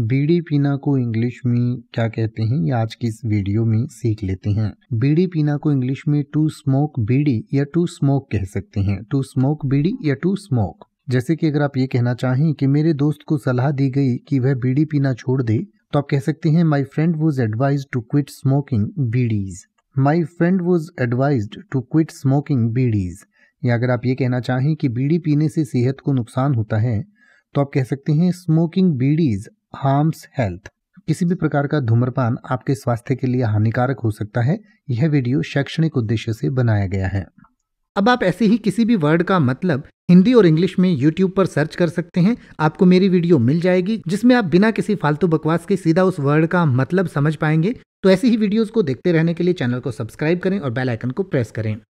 बीड़ी पीना को इंग्लिश में क्या कहते हैं ये आज की इस वीडियो में सीख लेते हैं बीड़ी पीना को इंग्लिश में टू स्मोक बीड़ी या टू स्मोक कह सकते हैं टू स्मोक बीड़ी या टू स्मोक जैसे कि अगर आप ये कहना चाहें कि मेरे दोस्त को सलाह दी गई कि वह बीड़ी पीना छोड़ दे तो आप कह सकते हैं my friend was advise to quit smoking bidis my friend was advise to quit smoking bidis या अगर आप ये कहना चाहें कि बीड़ी पीने से सेहत को नुकसान होता है तो आप कह सकते हैं स्मोकिंग बीड़ीज हार्म्स हेल्थ किसी भी प्रकार का धूम्रपान आपके स्वास्थ्य के लिए हानिकारक हो सकता है यह वीडियो शैक्षणिक उद्देश्य से बनाया गया है अब आप ऐसे ही किसी भी वर्ड का मतलब हिंदी और इंग्लिश में YouTube पर सर्च कर सकते हैं आपको मेरी वीडियो मिल जाएगी जिसमें आप बिना किसी फालतू बकवास के सीधा उस वर्ड का मतलब समझ पाएंगे तो ऐसी ही वीडियोस को देखते रहने के लिए चैनल को सब्सक्राइब करें और बेल आइकन को प्रेस करें